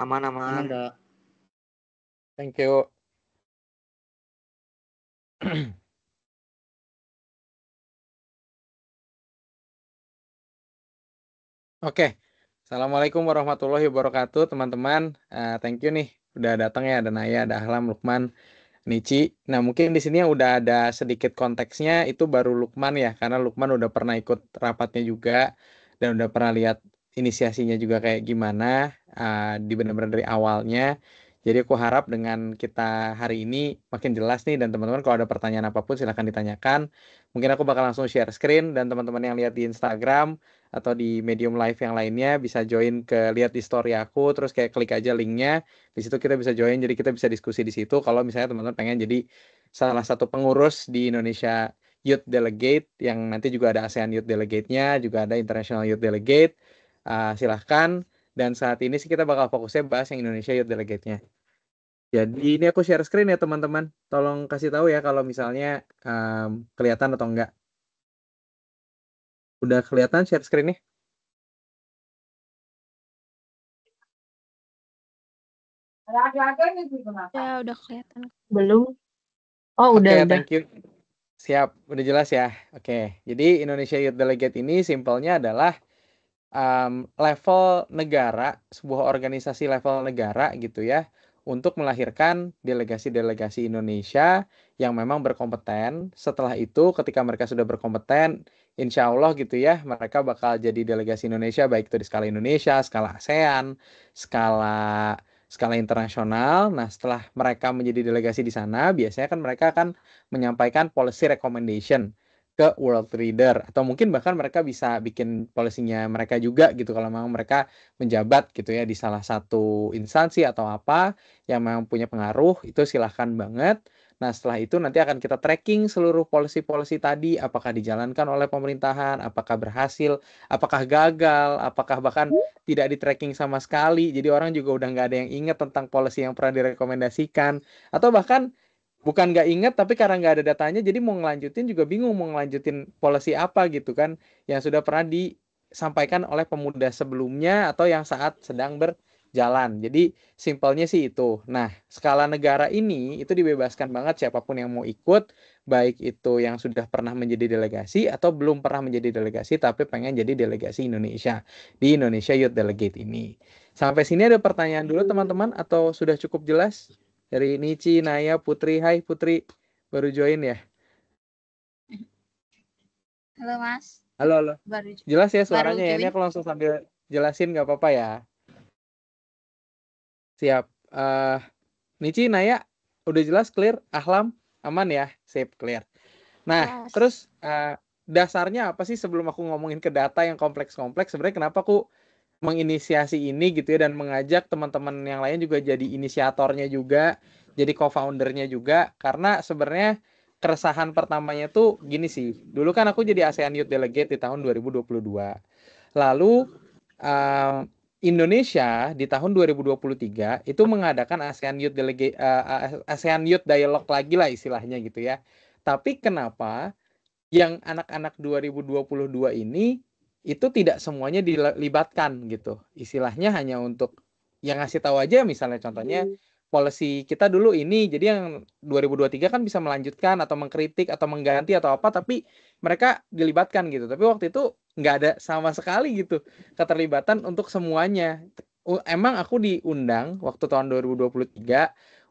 aman aman enggak thank you Oke, okay. assalamualaikum warahmatullahi wabarakatuh, teman-teman. Uh, thank you nih, udah datang ya, ada Naya, ada Ahlam, Lukman, Nici. Nah, mungkin di sini udah ada sedikit konteksnya, itu baru Lukman ya, karena Lukman udah pernah ikut rapatnya juga dan udah pernah lihat inisiasinya juga kayak gimana uh, di benar-benar dari awalnya. Jadi aku harap dengan kita hari ini makin jelas nih dan teman-teman kalau ada pertanyaan apapun silahkan ditanyakan. Mungkin aku bakal langsung share screen dan teman-teman yang lihat di Instagram atau di medium live yang lainnya bisa join ke lihat di story aku terus kayak klik aja linknya di situ kita bisa join jadi kita bisa diskusi di situ kalau misalnya teman-teman pengen jadi salah satu pengurus di Indonesia Youth Delegate yang nanti juga ada ASEAN Youth Delegate-nya juga ada International Youth Delegate uh, silahkan. Dan saat ini sih kita bakal fokusnya bahas yang Indonesia Youth Delegate-nya. Jadi ini aku share screen ya teman-teman. Tolong kasih tahu ya kalau misalnya um, kelihatan atau enggak. Udah kelihatan share screen-nya? Ya udah kelihatan. Belum. Oh udah. Okay, udah. thank you. Siap, udah jelas ya. Oke, okay. jadi Indonesia Youth Delegate ini simpelnya adalah um, level negara, sebuah organisasi level negara gitu ya, untuk melahirkan delegasi-delegasi Indonesia yang memang berkompeten. Setelah itu, ketika mereka sudah berkompeten, insya Allah gitu ya, mereka bakal jadi delegasi Indonesia, baik itu di skala Indonesia, skala ASEAN, skala skala internasional. Nah, setelah mereka menjadi delegasi di sana, biasanya kan mereka akan menyampaikan policy recommendation ke world leader atau mungkin bahkan mereka bisa bikin polisinya mereka juga gitu kalau memang mereka menjabat gitu ya di salah satu instansi atau apa yang memang punya pengaruh itu silahkan banget Nah, setelah itu nanti akan kita tracking seluruh polisi-polisi tadi, apakah dijalankan oleh pemerintahan, apakah berhasil, apakah gagal, apakah bahkan tidak di tracking sama sekali. Jadi orang juga udah nggak ada yang ingat tentang polisi yang pernah direkomendasikan, atau bahkan bukan nggak inget tapi karena nggak ada datanya jadi mau ngelanjutin juga bingung mau ngelanjutin polisi apa gitu kan yang sudah pernah disampaikan oleh pemuda sebelumnya atau yang saat sedang berjalan jadi simpelnya sih itu nah skala negara ini itu dibebaskan banget siapapun yang mau ikut baik itu yang sudah pernah menjadi delegasi atau belum pernah menjadi delegasi tapi pengen jadi delegasi Indonesia di Indonesia Youth Delegate ini sampai sini ada pertanyaan dulu teman-teman atau sudah cukup jelas dari Nici, Naya, Putri. Hai Putri, baru join ya? Halo Mas. Halo, halo. Baru, Jelas ya suaranya ya? Ini aku langsung sambil jelasin gak apa-apa ya. Siap. Uh, eh, Nici, Naya, udah jelas clear? Ahlam, aman ya? Safe, clear. Nah, yes. terus uh, dasarnya apa sih sebelum aku ngomongin ke data yang kompleks-kompleks? Sebenarnya kenapa aku menginisiasi ini gitu ya dan mengajak teman-teman yang lain juga jadi inisiatornya juga, jadi co-foundernya juga karena sebenarnya keresahan pertamanya tuh gini sih. Dulu kan aku jadi ASEAN Youth Delegate di tahun 2022. Lalu um, Indonesia di tahun 2023 itu mengadakan ASEAN Youth Delegate uh, ASEAN Youth Dialogue lagi lah istilahnya gitu ya. Tapi kenapa yang anak-anak 2022 ini itu tidak semuanya dilibatkan gitu. Istilahnya hanya untuk yang ngasih tahu aja misalnya contohnya hmm. polisi kita dulu ini jadi yang 2023 kan bisa melanjutkan atau mengkritik atau mengganti atau apa tapi mereka dilibatkan gitu. Tapi waktu itu nggak ada sama sekali gitu keterlibatan untuk semuanya. Emang aku diundang waktu tahun 2023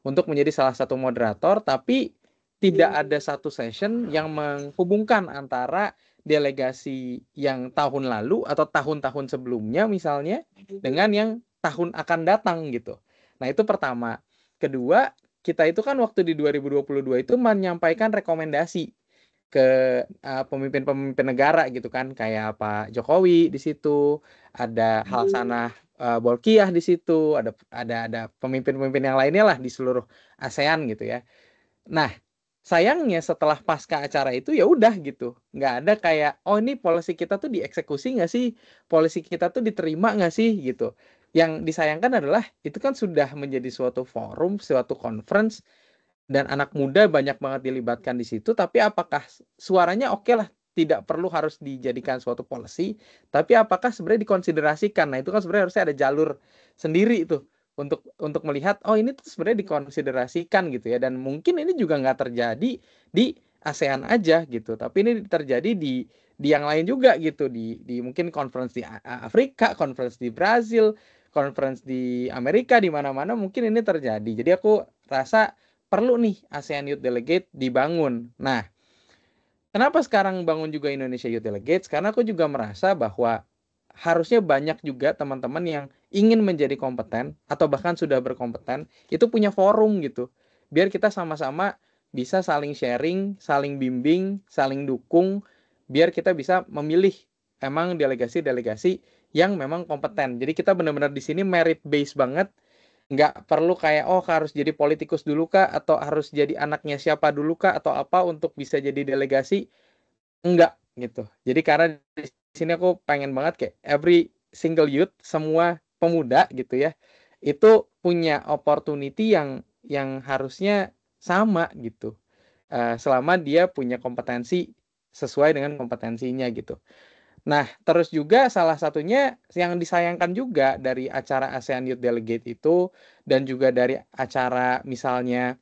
untuk menjadi salah satu moderator tapi tidak hmm. ada satu session yang menghubungkan antara delegasi yang tahun lalu atau tahun-tahun sebelumnya misalnya mhm. dengan yang tahun akan datang gitu. Nah, itu pertama. Kedua, kita itu kan waktu di 2022 itu menyampaikan rekomendasi ke eh, pemimpin-pemimpin uh, negara gitu kan kayak Pak Jokowi di situ, ada Halsanah mhm. uh, eh, Bolkiah di situ, ada ada ada pemimpin-pemimpin yang lainnya lah di seluruh ASEAN gitu ya. Nah, sayangnya setelah pasca acara itu ya udah gitu nggak ada kayak oh ini polisi kita tuh dieksekusi nggak sih polisi kita tuh diterima nggak sih gitu yang disayangkan adalah itu kan sudah menjadi suatu forum suatu conference dan anak muda banyak banget dilibatkan di situ tapi apakah suaranya oke okay lah tidak perlu harus dijadikan suatu polisi. tapi apakah sebenarnya dikonsiderasikan nah itu kan sebenarnya harusnya ada jalur sendiri itu untuk untuk melihat oh ini tuh sebenarnya dikonsiderasikan gitu ya dan mungkin ini juga nggak terjadi di ASEAN aja gitu tapi ini terjadi di di yang lain juga gitu di di mungkin conference di Afrika conference di Brazil conference di Amerika di mana-mana mungkin ini terjadi jadi aku rasa perlu nih ASEAN Youth Delegate dibangun nah kenapa sekarang bangun juga Indonesia Youth Delegate Karena aku juga merasa bahwa harusnya banyak juga teman-teman yang ingin menjadi kompeten atau bahkan sudah berkompeten itu punya forum gitu biar kita sama-sama bisa saling sharing, saling bimbing, saling dukung biar kita bisa memilih emang delegasi-delegasi yang memang kompeten. Jadi kita benar-benar di sini merit based banget. Nggak perlu kayak oh harus jadi politikus dulu kah atau harus jadi anaknya siapa dulu kah atau apa untuk bisa jadi delegasi. Enggak gitu. Jadi karena di sini aku pengen banget kayak every single youth semua pemuda gitu ya itu punya opportunity yang yang harusnya sama gitu uh, selama dia punya kompetensi sesuai dengan kompetensinya gitu. Nah, terus juga salah satunya yang disayangkan juga dari acara ASEAN Youth Delegate itu dan juga dari acara misalnya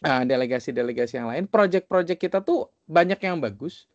eh, delegasi-delegasi uh, yang lain, project-project kita tuh banyak yang bagus,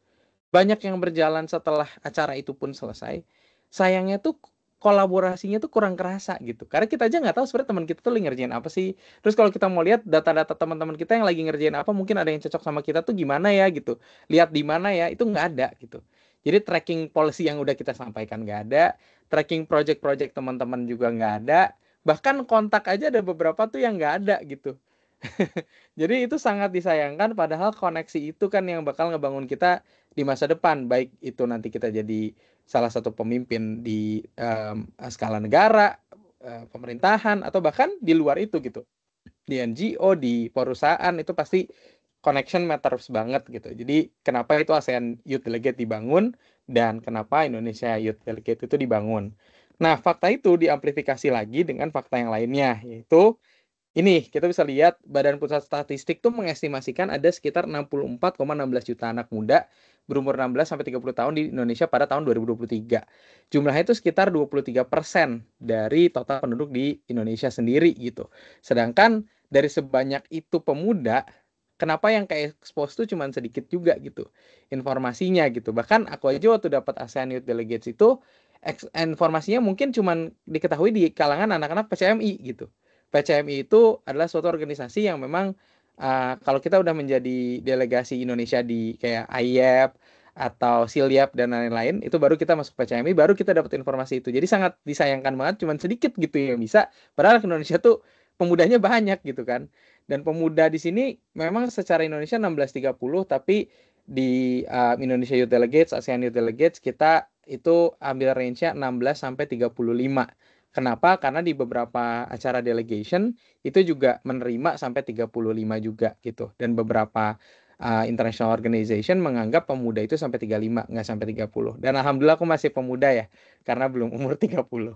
banyak yang berjalan setelah acara itu pun selesai sayangnya tuh kolaborasinya tuh kurang kerasa gitu. Karena kita aja nggak tahu sebenarnya teman kita tuh lagi ngerjain apa sih. Terus kalau kita mau lihat data-data teman-teman kita yang lagi ngerjain apa, mungkin ada yang cocok sama kita tuh gimana ya gitu. Lihat di mana ya, itu nggak ada gitu. Jadi tracking policy yang udah kita sampaikan nggak ada, tracking project-project teman-teman juga nggak ada, bahkan kontak aja ada beberapa tuh yang nggak ada gitu. Jadi itu sangat disayangkan padahal koneksi itu kan yang bakal ngebangun kita di masa depan baik itu nanti kita jadi salah satu pemimpin di um, skala negara, uh, pemerintahan atau bahkan di luar itu gitu. Di NGO, di perusahaan itu pasti connection matters banget gitu. Jadi kenapa itu ASEAN Youth Delegate dibangun dan kenapa Indonesia Youth Delegate itu dibangun. Nah, fakta itu diamplifikasi lagi dengan fakta yang lainnya yaitu ini kita bisa lihat Badan Pusat Statistik tuh mengestimasikan ada sekitar 64,16 juta anak muda berumur 16 sampai 30 tahun di Indonesia pada tahun 2023. Jumlahnya itu sekitar 23% persen dari total penduduk di Indonesia sendiri gitu. Sedangkan dari sebanyak itu pemuda, kenapa yang kayak expose tuh cuman sedikit juga gitu informasinya gitu. Bahkan aku aja waktu dapat ASEAN Youth Delegates itu informasinya mungkin cuman diketahui di kalangan anak-anak PCMI gitu PCMI itu adalah suatu organisasi yang memang uh, kalau kita udah menjadi delegasi Indonesia di kayak AIEP atau Siliap e dan lain-lain itu baru kita masuk PCMI baru kita dapat informasi itu jadi sangat disayangkan banget cuman sedikit gitu yang bisa padahal Indonesia tuh pemudanya banyak gitu kan dan pemuda di sini memang secara Indonesia 1630 tapi di uh, Indonesia Youth Delegates ASEAN Youth Delegates kita itu ambil range-nya 16 sampai 35 Kenapa? Karena di beberapa acara delegation itu juga menerima sampai 35 juga gitu. Dan beberapa uh, international organization menganggap pemuda itu sampai 35, nggak sampai 30. Dan alhamdulillah aku masih pemuda ya, karena belum umur 30. Oke,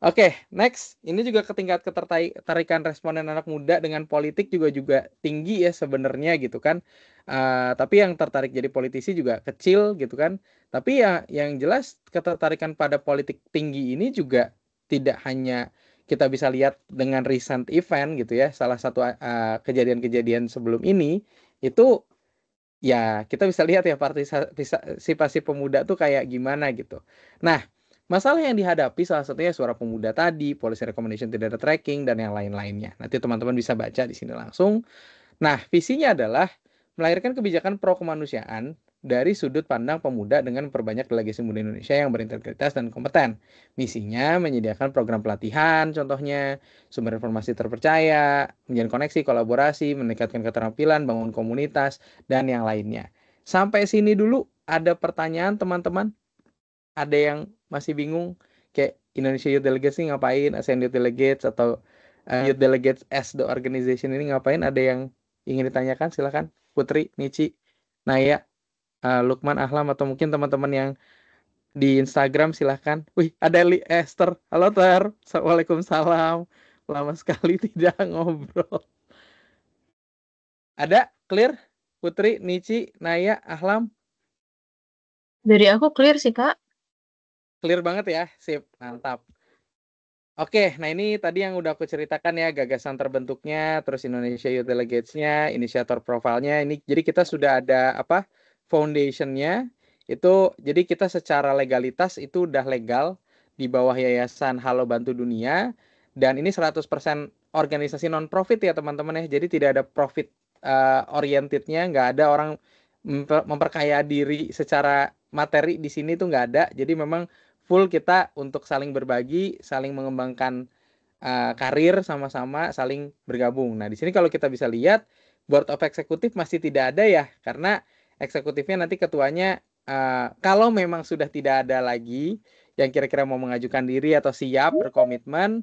okay, next. Ini juga ke tingkat ketertarikan responden anak muda dengan politik juga juga tinggi ya sebenarnya gitu kan. Uh, tapi yang tertarik jadi politisi juga kecil gitu kan. Tapi ya yang jelas ketertarikan pada politik tinggi ini juga tidak hanya kita bisa lihat dengan recent event gitu ya salah satu kejadian eh, kejadian-kejadian sebelum ini itu ya kita bisa lihat ya partisipasi pemuda tuh kayak gimana gitu. Nah, masalah yang dihadapi salah satunya ya suara pemuda tadi, policy recommendation tidak ada tracking dan yang lain-lainnya. Nanti teman-teman bisa baca di sini langsung. Nah, visinya adalah melahirkan kebijakan pro kemanusiaan dari sudut pandang pemuda dengan perbanyak delegasi muda Indonesia yang berintegritas dan kompeten. Misinya menyediakan program pelatihan, contohnya sumber informasi terpercaya, menjalin koneksi, kolaborasi, meningkatkan keterampilan, bangun komunitas, dan yang lainnya. Sampai sini dulu ada pertanyaan teman-teman? Ada yang masih bingung? Kayak Indonesia Youth Delegates ini ngapain? ASEAN Youth Delegates atau uh, Youth Delegates as the organization ini ngapain? Ada yang ingin ditanyakan? Silakan. Putri, Nici, Naya, uh, Lukman Ahlam atau mungkin teman-teman yang di Instagram silahkan. Wih, ada Li Esther. Halo Ter. Assalamualaikum Salam, Lama sekali tidak ngobrol. Ada? Clear? Putri, Nici, Naya, Ahlam? Dari aku clear sih, Kak. Clear banget ya. Sip, mantap. Oke, nah ini tadi yang udah aku ceritakan ya, gagasan terbentuknya, terus Indonesia Youth Delegates-nya, inisiator profilnya. Ini jadi kita sudah ada apa? foundationnya itu jadi kita secara legalitas itu udah legal di bawah yayasan Halo Bantu Dunia dan ini 100% organisasi non profit ya teman-teman ya jadi tidak ada profit uh, orientednya nggak ada orang memperkaya diri secara materi di sini tuh nggak ada jadi memang full kita untuk saling berbagi saling mengembangkan uh, karir sama-sama saling bergabung nah di sini kalau kita bisa lihat board of executive masih tidak ada ya karena eksekutifnya nanti ketuanya uh, kalau memang sudah tidak ada lagi yang kira-kira mau mengajukan diri atau siap berkomitmen,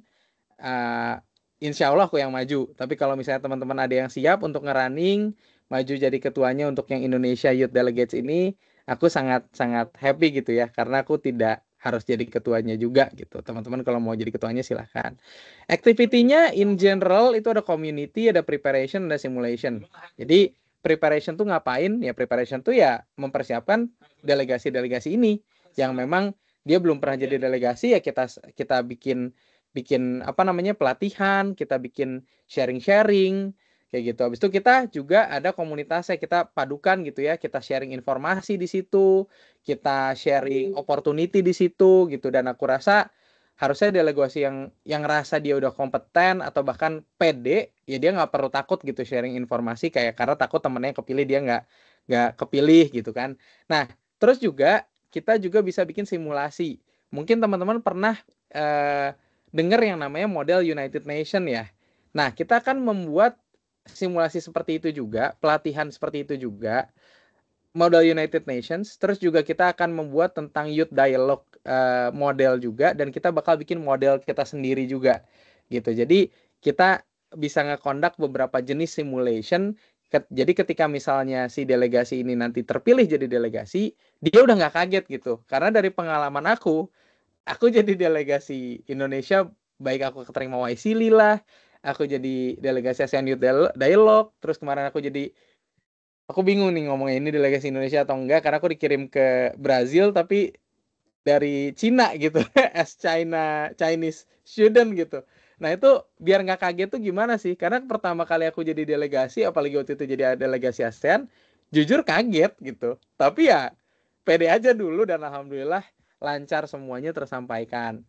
uh, insya Allah aku yang maju. Tapi kalau misalnya teman-teman ada yang siap untuk ngerunning, maju jadi ketuanya untuk yang Indonesia Youth Delegates ini, aku sangat sangat happy gitu ya, karena aku tidak harus jadi ketuanya juga gitu. Teman-teman kalau mau jadi ketuanya silahkan. Activity-nya in general itu ada community, ada preparation, ada simulation. Jadi preparation tuh ngapain? Ya preparation tuh ya mempersiapkan delegasi-delegasi ini yang memang dia belum pernah jadi iya. delegasi ya kita kita bikin bikin apa namanya pelatihan, kita bikin sharing-sharing kayak gitu. Habis itu kita juga ada komunitasnya kita padukan gitu ya, kita sharing informasi di situ, kita sharing opportunity di situ gitu dan aku rasa harusnya delegasi yang yang rasa dia udah kompeten atau bahkan pede ya dia nggak perlu takut gitu sharing informasi kayak karena takut temennya kepilih dia nggak nggak kepilih gitu kan nah terus juga kita juga bisa bikin simulasi mungkin teman-teman pernah eh, dengar yang namanya model United Nation ya nah kita akan membuat simulasi seperti itu juga pelatihan seperti itu juga model United Nations terus juga kita akan membuat tentang youth dialogue Eh, model juga dan kita bakal bikin model kita sendiri juga gitu. Jadi kita bisa ngekondak beberapa jenis simulation. Jadi ketika misalnya si delegasi ini nanti terpilih jadi delegasi, dia udah nggak kaget gitu. Karena dari pengalaman aku, aku jadi delegasi Indonesia, baik aku keterima YC lah, aku jadi delegasi ASEAN Youth Dialogue, terus kemarin aku jadi aku bingung nih ngomongnya ini delegasi Indonesia atau enggak karena aku dikirim ke Brazil tapi dari Cina gitu as China Chinese student gitu nah itu biar nggak kaget tuh gimana sih karena pertama kali aku jadi delegasi apalagi waktu itu jadi delegasi ASEAN jujur kaget gitu tapi ya pede aja dulu dan alhamdulillah lancar semuanya tersampaikan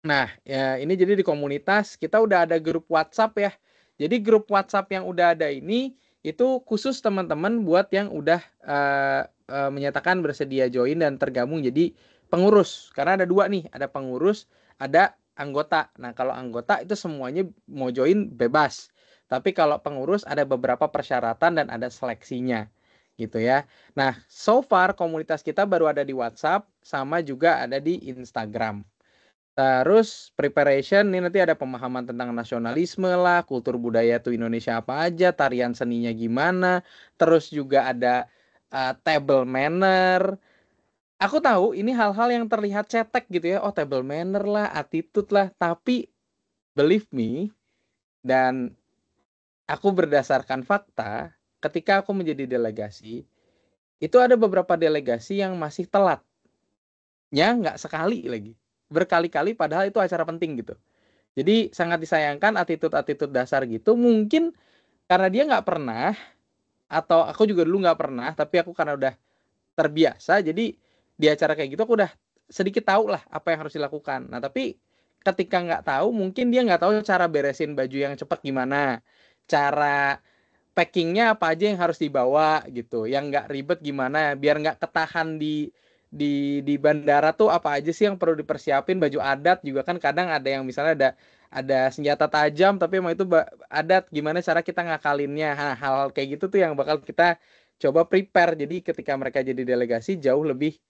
nah ya ini jadi di komunitas kita udah ada grup WhatsApp ya jadi grup WhatsApp yang udah ada ini itu khusus teman-teman buat yang udah uh, Eh, menyatakan bersedia join dan tergabung jadi pengurus karena ada dua nih ada pengurus ada anggota nah kalau anggota itu semuanya mau join bebas tapi kalau pengurus ada beberapa persyaratan dan ada seleksinya gitu ya nah so far komunitas kita baru ada di WhatsApp sama juga ada di Instagram Terus preparation ini nanti ada pemahaman tentang nasionalisme lah, kultur budaya tuh Indonesia apa aja, tarian seninya gimana, terus juga ada uh, table manner. Aku tahu ini hal-hal yang terlihat cetek gitu ya. Oh, table manner lah, attitude lah, tapi believe me dan aku berdasarkan fakta ketika aku menjadi delegasi itu ada beberapa delegasi yang masih telat. Ya, nggak sekali lagi. Berkali-kali padahal itu acara penting gitu. Jadi sangat disayangkan attitude-attitude dasar gitu mungkin karena dia nggak pernah atau aku juga dulu nggak pernah tapi aku karena udah terbiasa jadi di acara kayak gitu aku udah sedikit tahu lah apa yang harus dilakukan nah tapi ketika nggak tahu mungkin dia nggak tahu cara beresin baju yang cepat gimana cara packingnya apa aja yang harus dibawa gitu yang nggak ribet gimana biar nggak ketahan di di di bandara tuh apa aja sih yang perlu dipersiapin baju adat juga kan kadang ada yang misalnya ada ada senjata tajam tapi emang itu adat gimana cara kita ngakalinnya hal-hal nah, kayak gitu tuh yang bakal kita coba prepare jadi ketika mereka jadi delegasi jauh lebih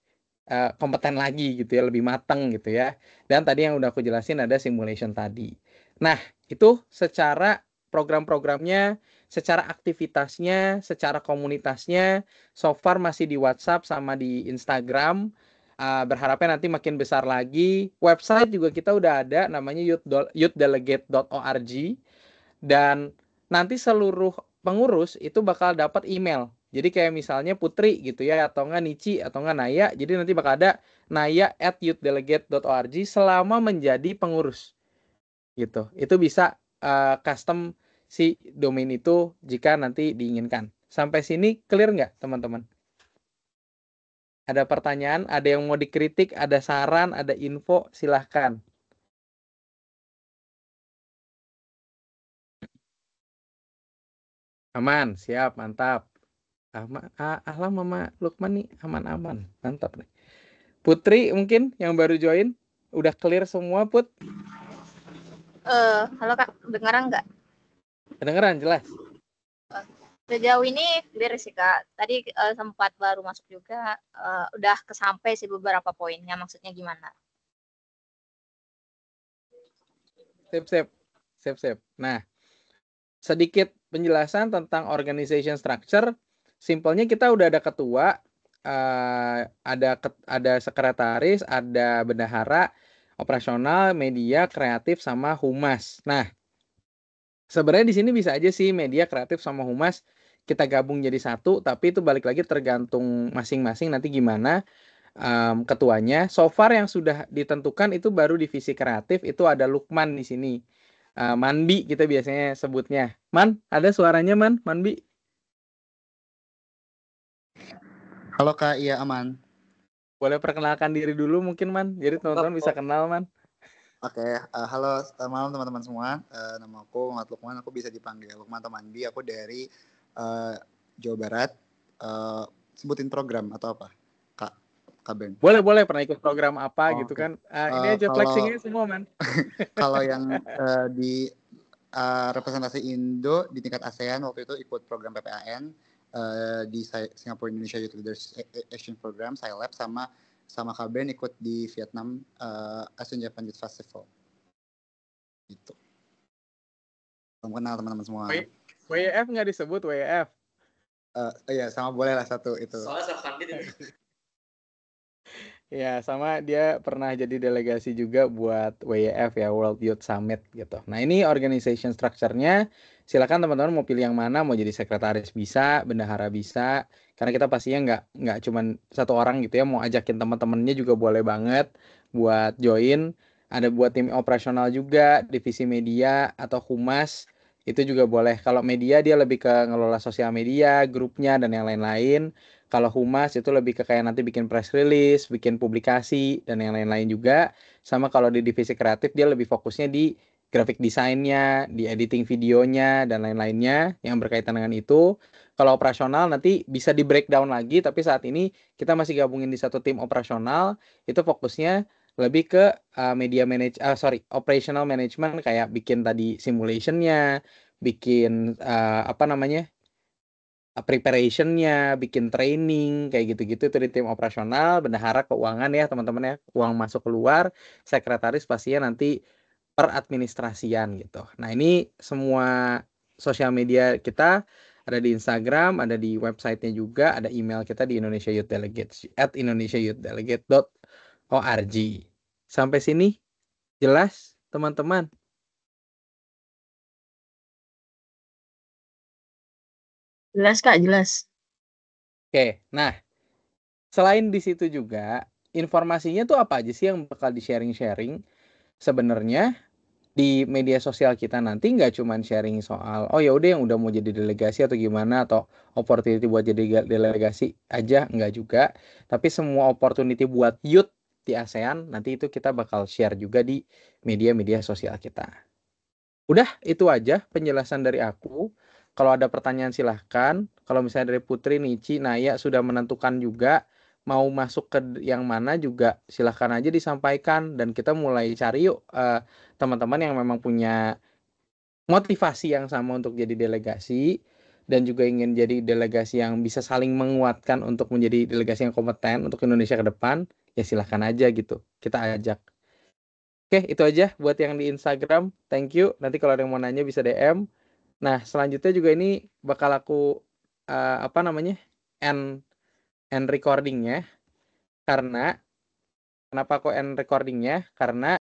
uh, kompeten lagi gitu ya lebih matang gitu ya dan tadi yang udah aku jelasin ada simulation tadi nah itu secara program-programnya secara aktivitasnya, secara komunitasnya, so far masih di WhatsApp sama di Instagram. Uh, berharapnya nanti makin besar lagi. Website juga kita udah ada, namanya youthdelegate.org. Dan nanti seluruh pengurus itu bakal dapat email. Jadi kayak misalnya Putri gitu ya, atau enggak Nici, atau enggak Naya. Jadi nanti bakal ada naya at youthdelegate.org selama menjadi pengurus. Gitu. Itu bisa uh, custom si domain itu jika nanti diinginkan. Sampai sini clear nggak teman-teman? Ada pertanyaan, ada yang mau dikritik, ada saran, ada info, silahkan. Aman, siap, mantap. Ahma, ah, Lukman nih aman-aman, mantap nih. Putri mungkin yang baru join, udah clear semua Put? Uh, halo Kak, dengaran nggak? Kedengeran jelas? Sejauh ini clear sih kak. Tadi uh, sempat baru masuk juga, uh, udah kesampai sih beberapa poinnya. Maksudnya gimana? Sip, sip, sip, sip. Nah, sedikit penjelasan tentang organization structure. Simpelnya kita udah ada ketua, uh, ada ada sekretaris, ada bendahara, operasional, media, kreatif, sama humas. Nah, sebenarnya di sini bisa aja sih media kreatif sama humas kita gabung jadi satu tapi itu balik lagi tergantung masing-masing nanti gimana um, ketuanya so far yang sudah ditentukan itu baru divisi kreatif itu ada Lukman di sini uh, Manbi kita biasanya sebutnya Man ada suaranya Man Manbi Halo Kak, iya aman. Boleh perkenalkan diri dulu mungkin Man. Jadi teman-teman bisa kenal Man. Oke, okay, uh, eh, halo selamat eh, malam teman-teman semua. Uh, nama aku Muhammad Lukman, aku bisa dipanggil Lukman Tomandi. Aku dari uh, Jawa Barat. Uh, sebutin program atau apa, Kak? Kak Ben. Boleh, boleh. Pernah ikut program apa oh, gitu okay. kan? Uh, ini aja kalau, flexingnya semua, man. kalau yang uh, di uh, representasi Indo di tingkat ASEAN waktu itu ikut program PPAN uh, di Singapore Indonesia Youth Leaders Action Program, SILAB, sama sama Kak Ben ikut di Vietnam uh, Asian Japan Youth Festival. Gitu. Belum kenal teman-teman semua. WEF nggak disebut WEF. Uh, eh, iya sama boleh lah satu itu. Soalnya itu. Ya, sama dia pernah jadi delegasi juga buat WEF ya, World Youth Summit gitu. Nah, ini organization structure-nya. Silakan teman-teman mau pilih yang mana, mau jadi sekretaris bisa, bendahara bisa. Karena kita pastinya nggak nggak cuman satu orang gitu ya, mau ajakin teman-temannya juga boleh banget buat join. Ada buat tim operasional juga, divisi media atau humas itu juga boleh kalau media dia lebih ke ngelola sosial media grupnya dan yang lain-lain kalau humas itu lebih ke kayak nanti bikin press release bikin publikasi dan yang lain-lain juga sama kalau di divisi kreatif dia lebih fokusnya di grafik desainnya, di editing videonya dan lain-lainnya yang berkaitan dengan itu. Kalau operasional nanti bisa di breakdown lagi, tapi saat ini kita masih gabungin di satu tim operasional. Itu fokusnya lebih ke uh, media manage uh, sorry operational management kayak bikin tadi simulationnya bikin uh, apa namanya preparationnya bikin training kayak gitu-gitu itu di tim operasional bendahara keuangan ya teman-teman ya uang masuk keluar sekretaris pastinya nanti peradministrasian gitu nah ini semua sosial media kita ada di Instagram, ada di websitenya juga, ada email kita di Indonesia Youth Delegate at Indonesia Youth Delegate ORG. Oh, Sampai sini jelas teman-teman? Jelas Kak, jelas. Oke, nah selain di situ juga informasinya tuh apa aja sih yang bakal di sharing-sharing sebenarnya di media sosial kita nanti nggak cuma sharing soal oh ya udah yang udah mau jadi delegasi atau gimana atau opportunity buat jadi delegasi aja nggak juga tapi semua opportunity buat youth di ASEAN. Nanti itu kita bakal share juga di media-media sosial kita. Udah, itu aja penjelasan dari aku. Kalau ada pertanyaan silahkan. Kalau misalnya dari Putri, Nici, Naya sudah menentukan juga mau masuk ke yang mana juga silahkan aja disampaikan dan kita mulai cari yuk eh, teman-teman uh, teman -teman yang memang punya motivasi yang sama untuk jadi delegasi dan juga ingin jadi delegasi yang bisa saling menguatkan untuk menjadi delegasi yang kompeten untuk Indonesia ke depan ya silahkan aja gitu kita ajak oke itu aja buat yang di Instagram thank you nanti kalau ada yang mau nanya bisa DM nah selanjutnya juga ini bakal aku uh, apa namanya end end recordingnya karena kenapa aku end recordingnya karena